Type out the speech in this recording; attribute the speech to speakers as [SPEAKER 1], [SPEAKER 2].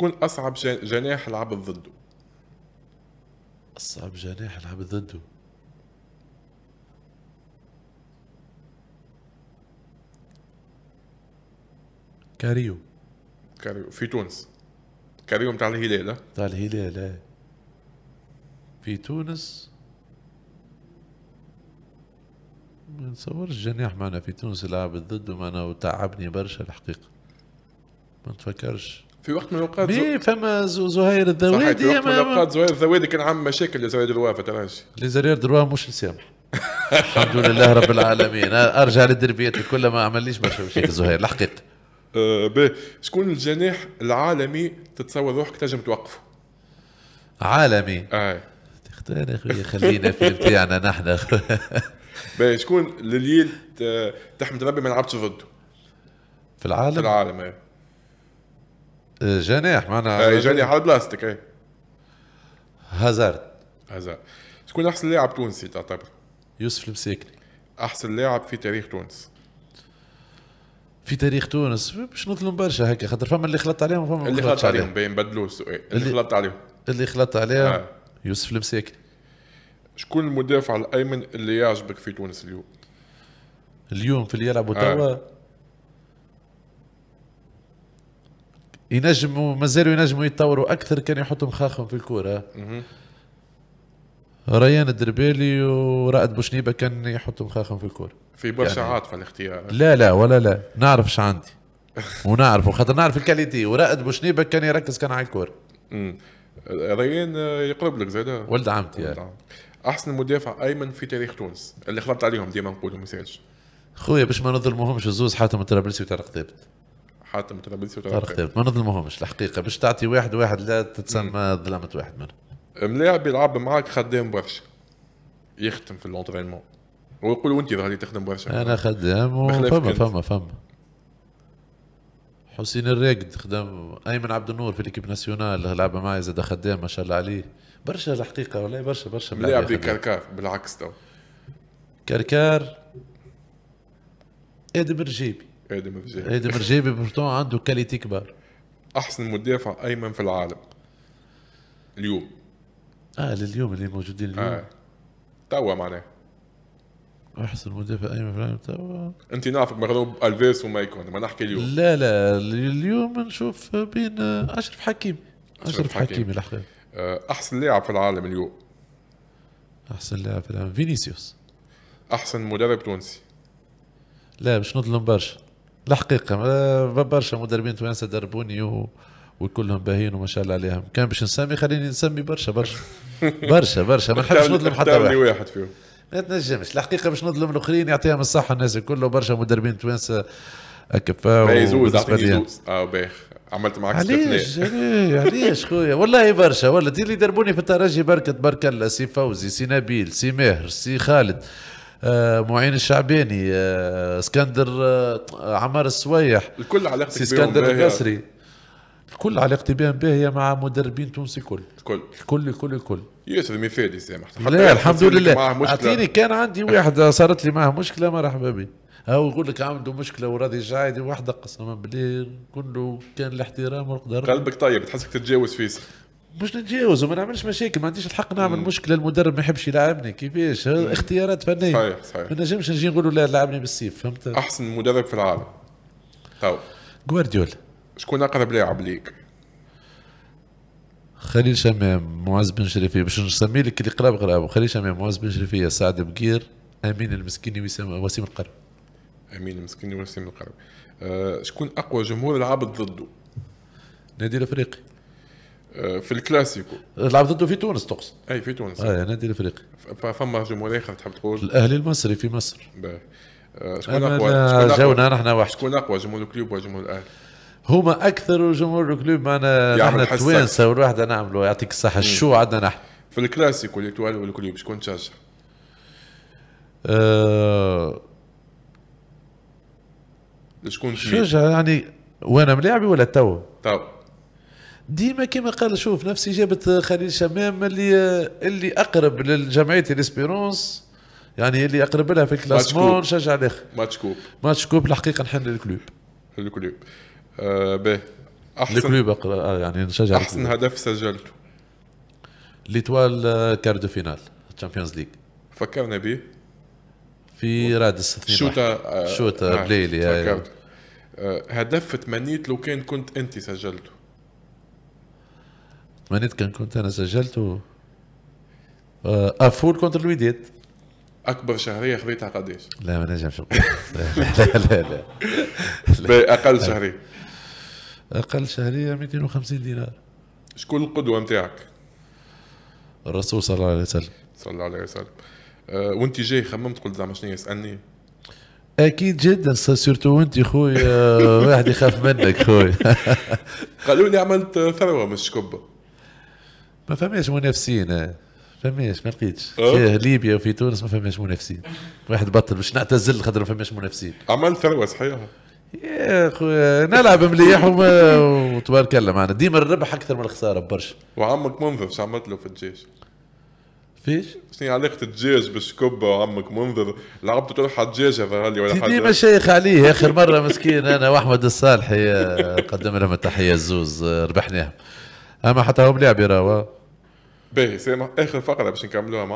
[SPEAKER 1] كل اصعب جناح لعبت ضده اصعب جناح لعبت ضده كاريو كاريو في تونس كاريو بتاع الهلال
[SPEAKER 2] بتاع الهلال آه. في تونس ما نصور جناح معنا في تونس لعب ضده معنا وتعبني برشا الحقيقه ما نتفكرش
[SPEAKER 1] في وقت من الاوقات بي فما زهير الذوادي صحيح في وقت من الاوقات زهير الذوادي كان عامل مشاكل لزهير دلوافة فتراش
[SPEAKER 2] لزهير دلوافة مش لسامح الحمد لله رب العالمين ارجع للدربيات الكل ما عمليش مشاكل زهير الحقيقه
[SPEAKER 1] أه شكون الجناح العالمي تتصور روحك تنجم توقفه؟
[SPEAKER 2] عالمي اي تختار اخويا خلينا في بتاعنا نحن
[SPEAKER 1] باهي شكون لليل تحمد ربي ما لعبتش ضده؟ في العالم؟ في العالم ايه
[SPEAKER 2] جناح معنا جناح على بلاستيك
[SPEAKER 1] اي هازارد هازارد شكون احسن لاعب تونسي تعتبر؟ يوسف المساكني احسن لاعب في تاريخ تونس
[SPEAKER 2] في تاريخ تونس باش نظلم برشا هكا خاطر فما اللي خلطت عليهم فما اللي خلطت عليهم
[SPEAKER 1] باين بدلوا السؤال اللي خلطت عليهم
[SPEAKER 2] اللي خلطت عليهم آه. يوسف المساكني
[SPEAKER 1] شكون المدافع الايمن اللي يعجبك في تونس اليوم؟
[SPEAKER 2] اليوم في اللي يلعبوا توا آه. ينجموا مازالوا ينجموا يتطوروا اكثر كان يحطوا مخاخهم في الكوره ريان الدربالي ورائد بوشنيبه كان يحطوا مخاخهم في الكوره
[SPEAKER 1] في برشا يعني عاطفه الاختيار لا
[SPEAKER 2] لا ولا لا نعرف ش عندي ونعرف خاطر نعرف الكاليتي ورائد بوشنيبه كان يركز كان على الكوره ريان
[SPEAKER 1] آه، يقرب لك زاد ولد عمتي يعني. ولد احسن مدافع ايمن في تاريخ تونس اللي خلطت عليهم ديما نقولوا ما
[SPEAKER 2] خويا باش ما نظلموهمش الزوز حاتم الترابلسي وتاع ثابت
[SPEAKER 1] حتى متلبسي وترقيب ما نظلمهمش الحقيقه باش تعطي واحد واحد لا تتسمى ظلمت واحد منهم ملاعب يلعب معاك خدام برشا يختم في لونترينمون ويقول وانت ظهر تخدم برشا انا خدام فما فما
[SPEAKER 2] فما حسين الراقد خدام ايمن عبد النور في ليكيب ناسيونال لعب معايا زاد خدام ما شاء الله عليه برشا الحقيقه والله برشا برشا ملاعب كركار بالعكس تو كركار ادم
[SPEAKER 1] الرجيبي ادم رجابي ادم رجابي
[SPEAKER 2] بورتون عنده كاليتي كبار
[SPEAKER 1] احسن مدافع ايمن في العالم اليوم
[SPEAKER 2] اه لليوم اللي موجودين اليوم آه. توا معناه احسن مدافع ايمن في العالم توا
[SPEAKER 1] انت نعرفك مغلوب الفيس ومايكون ما نحكي اليوم
[SPEAKER 2] لا لا اليوم نشوف بين اشرف
[SPEAKER 1] حكيم اشرف, حكيم, حكيم آه، احسن لاعب في العالم اليوم
[SPEAKER 2] احسن لاعب في العالم فينيسيوس
[SPEAKER 1] احسن مدرب تونسي
[SPEAKER 2] لا باش نظلم برشا الحقيقه آه، برشا مدربين توانسه دربوني و... وكلهم باهين وما شاء الله عليهم كان باش نسمي خليني نسمي برشا برشا برشا برشا ما نحبش نظلم حتى واحد واحد فيهم ما تنجمش الحقيقه باش نظلم الاخرين يعطيهم الصحه الناس الكل برشا مدربين توانسه آه، اكفاء ما يزوز يزوز
[SPEAKER 1] اه باخ عملت معك علاش علاش
[SPEAKER 2] خويا والله برشا والله اللي دربوني في الترجي بركه برك الله سي فوزي سي نبيل سي ماهر سي خالد آه، معين الشعباني آه، اسكندر آه، عمار السويح
[SPEAKER 1] الكل علاقتك بهم اسكندر القصري
[SPEAKER 2] الكل علاقتي بهم باهيه مع مدربين تونسي كل الكل الكل الكل الكل
[SPEAKER 1] ياسر مفادي سامح لا الحمد لله اعطيني كان عندي واحد
[SPEAKER 2] صارت لي معاه مشكله مرحبا بي هو يقول لك عنده مشكله وراضي جاعد وحده قسما بالله كله كان الاحترام والقدر قلبك
[SPEAKER 1] طيب تحسك تتجاوز فيه
[SPEAKER 2] باش نتجاوز وما نعملش مشاكل ما عنديش الحق نعمل مشكله المدرب ما يحبش يلعبني كيفاش اختيارات فنيه صحيح صحيح ما نجمش نجي نقول لا لعبني بالسيف فهمت
[SPEAKER 1] احسن مدرب في العالم تو طيب. جوارديولا شكون اقرب لاعب ليك؟
[SPEAKER 2] خليل شمام معز بن شريفية باش نسمي لك اللي قراب قراب خليل شمام معز بن شريفية سعد بقير امين المسكيني وسيم القرب
[SPEAKER 1] امين المسكيني وسيم القرب أه شكون اقوى جمهور لعب ضده؟ نادي الافريقي آه، في الكلاسيكو لعب ضده في تونس تقصد اي في تونس اي آه، يعني نادي الافريقي فما جمهوريه تحب تقول الاهلي
[SPEAKER 2] المصري في مصر
[SPEAKER 1] آه، شكون اقوى جونا نحن واحد شكون اقوى جمهور الكلوب ولا جمهور الاهلي
[SPEAKER 2] هما اكثر جمهور الكلوب معنا نحن التوانسه والواحد نعملوا يعطيك الصحه الشو عندنا نحن
[SPEAKER 1] في الكلاسيكو اللي توالي والكلوب شكون تشجع؟
[SPEAKER 2] أه... شكون تشجع يعني وانا ملاعبي ولا تو؟ تو ديما كما قال شوف نفس اجابه خليل شمام اللي اللي اقرب للجمعيه الاسبيرونس يعني اللي اقرب لها في الكلاسمون
[SPEAKER 1] شجع الاخر ماتش كوب
[SPEAKER 2] ماتش كوب الحقيقه نحن للكلوب
[SPEAKER 1] للكلوب آه باهي احسن الكلوب آه، يعني
[SPEAKER 2] نشجع احسن
[SPEAKER 1] هدف سجلته
[SPEAKER 2] ليتوال آه، كاردو فينال تشامبيونز
[SPEAKER 1] ليج فكرنا به في رادس اثنين شوطة آه شوطة نعم، آه بليلي فكرت آه هدف تمنيت لو كان كنت انت سجلته
[SPEAKER 2] مانيت كان كنت انا سجلت افول كونتر
[SPEAKER 1] الوداد اكبر شهريه خذيتها قداش؟
[SPEAKER 2] لا ما نجمش نقول لا لا لا, لا. اقل شهريه اقل شهريه 250 دينار
[SPEAKER 1] شكون القدوه نتاعك؟
[SPEAKER 2] الرسول صلى الله عليه وسلم
[SPEAKER 1] صلى الله عليه وسلم أه وانت جاي خممت قلت زعما شنو يسالني؟
[SPEAKER 2] اكيد جدا سيرتو انت خويا واحد يخاف منك خويا
[SPEAKER 1] قالوا لي عملت ثروه مش كبه
[SPEAKER 2] ما فماش منافسين فماش ما لقيتش في ليبيا وفي تونس ما فماش منافسين واحد بطل باش نعتزل خاطر ما فماش منافسين
[SPEAKER 1] عملت ثروه صحيحه يا خويا نلعب مليح وما
[SPEAKER 2] وتبارك الله معنا ديما
[SPEAKER 1] الربح اكثر من الخساره برشا وعمك منذر شو عملت له في الجيش؟ فيش؟ شنو علاقة الدجاج بالشكبة وعمك منذر لعبت تروح على الدجاج هذا ولا حاجة ديما شيخ عليه اخر مرة
[SPEAKER 2] مسكين انا واحمد الصالحي قدم لهم التحية الزوز ربحناهم اما حتى هم لعبوا راهو
[SPEAKER 1] باهي سامح اخر فقره باش نكملوها مع